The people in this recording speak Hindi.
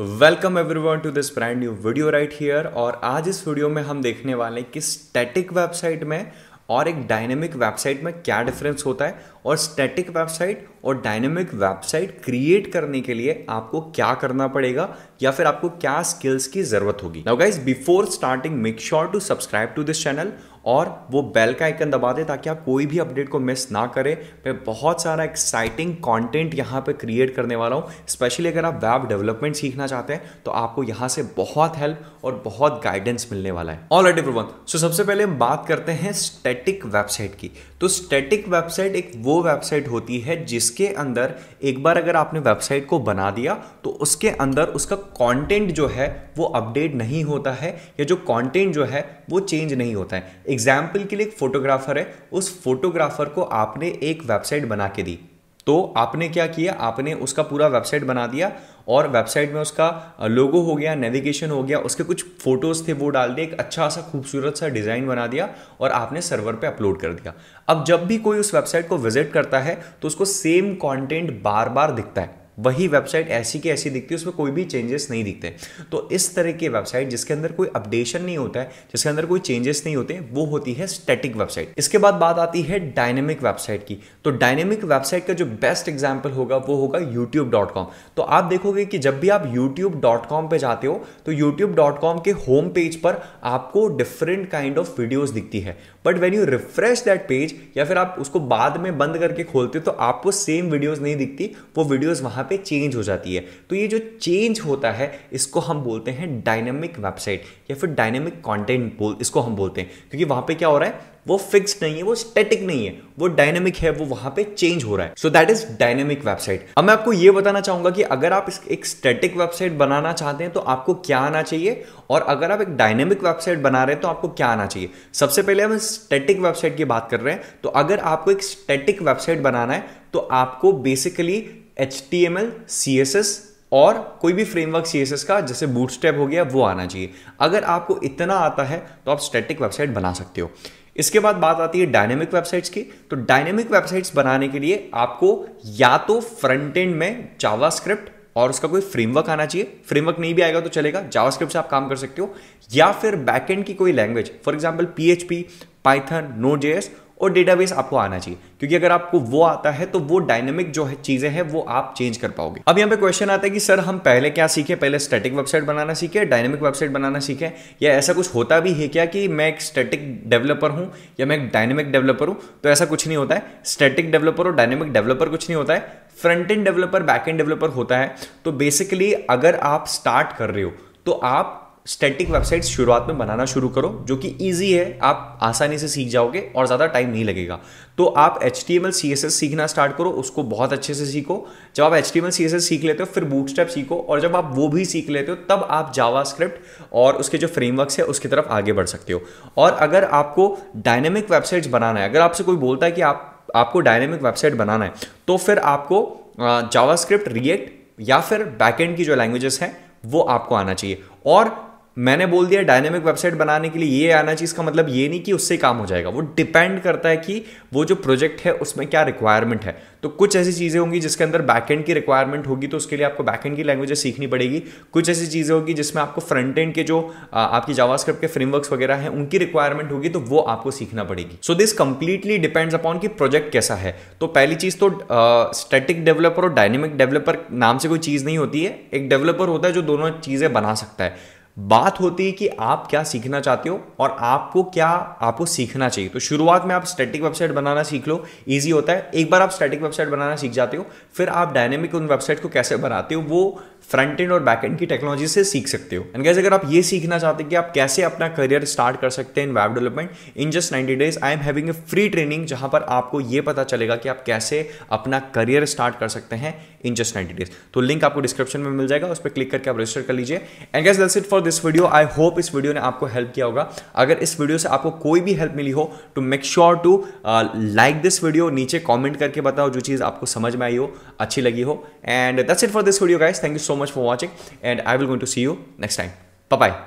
welcome everyone to this brand new video right here और आज इस वीडियो में हम देखने वाले हैं कि स्टैटिक वेबसाइट में और एक डायनेमिक वेबसाइट में क्या डिफरेंस होता है और स्टैटिक वेबसाइट और डायनेमिक वेबसाइट क्रिएट करने के लिए आपको क्या करना पड़ेगा या फिर आपको क्या स्किल्स की जरूरत होगी now guys before starting make sure to subscribe to this channel और वो बेल का आइकन दबा दें ताकि आप कोई भी अपडेट को मिस ना करें मैं बहुत सारा एक्साइटिंग कंटेंट यहाँ पे क्रिएट करने वाला हूँ स्पेशली अगर आप वेब डेवलपमेंट सीखना चाहते हैं तो आपको यहाँ से बहुत हेल्प और बहुत गाइडेंस मिलने वाला है ऑल राइट प्रबंध सो सबसे पहले हम बात करते हैं स्टेटिक वेबसाइट की तो स्टेटिक वेबसाइट एक वो वेबसाइट होती है जिसके अंदर एक बार अगर आपने वेबसाइट को बना दिया तो उसके अंदर उसका कॉन्टेंट जो है वो अपडेट नहीं होता है या जो कॉन्टेंट जो है वो चेंज नहीं होता है एग्जाम्पल के लिए एक फोटोग्राफर है उस फोटोग्राफर को आपने एक वेबसाइट बना के दी तो आपने क्या किया आपने उसका पूरा वेबसाइट बना दिया और वेबसाइट में उसका लोगो हो गया नेविगेशन हो गया उसके कुछ फ़ोटोज़ थे वो डाल दिए एक अच्छा सा खूबसूरत सा डिज़ाइन बना दिया और आपने सर्वर पे अपलोड कर दिया अब जब भी कोई उस वेबसाइट को विजिट करता है तो उसको सेम कंटेंट बार बार दिखता है वही वेबसाइट ऐसी की ऐसी दिखती है उसमें कोई भी चेंजेस नहीं दिखते तो इस तरह की वेबसाइट जिसके अंदर कोई अपडेशन नहीं होता है जिसके अंदर कोई चेंजेस नहीं होते वो होती है स्टैटिक वेबसाइट इसके बाद बात आती है डायनेमिक वेबसाइट की तो डायनेमिक वेबसाइट का जो बेस्ट एग्जाम्पल होगा वो होगा यूट्यूब तो आप देखोगे कि जब भी आप यूट्यूब पे जाते हो तो यूट्यूब के होम पेज पर आपको डिफरेंट काइंड ऑफ वीडियोज दिखती है but when you refresh that page या फिर आप उसको बाद में बंद करके खोलते हो तो आपको सेम वीडियोज नहीं दिखती वो वीडियोज वहां यहाँ पे चेंज हो जाती है तो ये जो चेंज होता है इसको हम बोलते हैं डायनेमिक वेबसाइट या फिर डायनेमिक कॉन्टेंट बोल इसको हम बोलते हैं क्योंकि वहाँ पे क्या हो रहा है वो फिक्स नहीं है वो स्टेटिक नहीं है वो डायनेमिक है वो वहां पे चेंज हो रहा है so that is dynamic website अब मैं आपको ये बताना चाहूंगा कि अगर आप एक स्टेटिक वेबसाइट बनाना चाहते हैं तो आपको क्या आना चाहिए और अगर आप एक डायनेमिक वेबसाइट बना रहे हैं तो आपको क्या आना चाहिए सबसे पहले हम स्टेटिक वेबसाइट की बात कर रहे हैं तो अगर आपको एक स्टेटिक वेबसाइट बनाना है तो आपको basically H T M L C S S और कोई भी फ्रेमवर्क सी एस एस का जैसे स्टेप हो गया वो आना चाहिए अगर आपको इतना आता है तो आप स्टैटिक वेबसाइट बना सकते हो इसके बाद बात आती है डायनेमिक वेबसाइट्स की तो डायनेमिक वेबसाइट्स बनाने के लिए आपको या तो फ्रंट एंड में जावास्क्रिप्ट और उसका कोई फ्रेमवर्क आना चाहिए फ्रेमवर्क नहीं भी आएगा तो चलेगा जावास्क्रिप्ट से आप काम कर सकते हो या फिर बैकएंड की कोई language for example P H P Python node J S और डेटाबेस आपको आना चाहिए क्योंकि अगर आपको वो आता है तो वो डायनेमिक जो है चीजें हैं वो आप चेंज कर पाओगे अब यहाँ पे क्वेश्चन आता है कि सर हम पहले क्या सीखे पहले स्टैटिक वेबसाइट बनाना सीखे डायनेमिक वेबसाइट बनाना सीखे या ऐसा कुछ होता भी है क्या कि मैं एक स्टैटिक डेवलपर हूं या मैं एक डायनेमिक डेवलपर हूं तो ऐसा कुछ नहीं होता है स्टेटिक डेवलपर और डायनेमिक डेवलपर कुछ नहीं होता है front end developer back end developer होता है तो बेसिकली अगर आप स्टार्ट कर रहे हो तो आप स्टैटिक वेबसाइट्स शुरुआत में बनाना शुरू करो जो कि ईजी है आप आसानी से सीख जाओगे और ज़्यादा टाइम नहीं लगेगा तो आप H T M L C S S सीखना स्टार्ट करो उसको बहुत अच्छे से सीखो जब आप H T M L C S S सीख लेते हो फिर बूट स्टेप सीखो और जब आप वो भी सीख लेते हो तब आप जावा स्क्रिप्ट और उसके जो फ्रेमवर्क्स है उसकी तरफ आगे बढ़ सकते हो और अगर आपको डायनेमिक वेबसाइट्स बनाना है अगर आपसे कोई बोलता है कि आप आपको डायनेमिक वेबसाइट बनाना है तो फिर आपको जावा स्क्रिप्ट रिएक्ट या फिर बैकेंड की जो लैंग्वेजेस हैं वो आपको आना चाहिए और मैंने बोल दिया डायनेमिक वेबसाइट बनाने के लिए ये आना चाहिए इसका मतलब ये नहीं कि उससे काम हो जाएगा वो डिपेंड करता है कि वो जो प्रोजेक्ट है उसमें क्या रिक्वायरमेंट है तो कुछ ऐसी चीज़ें होंगी जिसके अंदर बैकएंड की रिक्वायरमेंट होगी तो उसके लिए आपको बैकएंड की लैंग्वेजेस सीखनी पड़ेगी कुछ ऐसी चीज़ें होगी जिसमें आपको फ्रंट एंड के जो आपकी जावास्क्रिप्ट के फ्रेमवर्क्स वगैरह हैं उनकी रिक्वायरमेंट होगी तो वो आपको सीखना पड़ेगी so this completely depends upon कि प्रोजेक्ट कैसा है तो पहली चीज़ तो स्टेटिक डेवलपर और डायनेमिक डेवलपर नाम से कोई चीज़ नहीं होती है एक डेवलपर होता है जो दोनों चीज़ें बना सकता है बात होती है कि आप क्या सीखना चाहते हो और आपको क्या आपको सीखना चाहिए तो शुरुआत में आप स्टैटिक वेबसाइट बनाना सीख लो इजी होता है एक बार आप स्टैटिक वेबसाइट बनाना सीख जाते हो फिर आप डायनेमिक उन वेबसाइट को कैसे बनाते हो वो फ्रंट एंड और बैक एंड की टेक्नोलॉजी से सीख सकते हो एंड गैस अगर आप ये सीखना चाहते हो कि आप कैसे अपना करियर स्टार्ट कर सकते हैं in web development in just ninety days I am having a free training जहां पर आपको ये पता चलेगा कि आप कैसे अपना करियर स्टार्ट कर सकते हैं इन जस्ट नाइन्टी डेज तो लिंक आपको डिस्क्रिप्शन में मिल जाएगा उस पर क्लिक करके आप रजिस्टर कर लीजिए and guys that's it for for this video I hope इस वीडियो ने आपको हेल्प किया होगा अगर इस वीडियो से आपको कोई भी हेल्प मिली हो to make sure to like this video नीचे कॉमेंट करके बताओ जो चीज़ आपको समझ में आई हो अच्छी लगी हो and that's it for this video guys thank you so much for watching and I will going to see you next time bye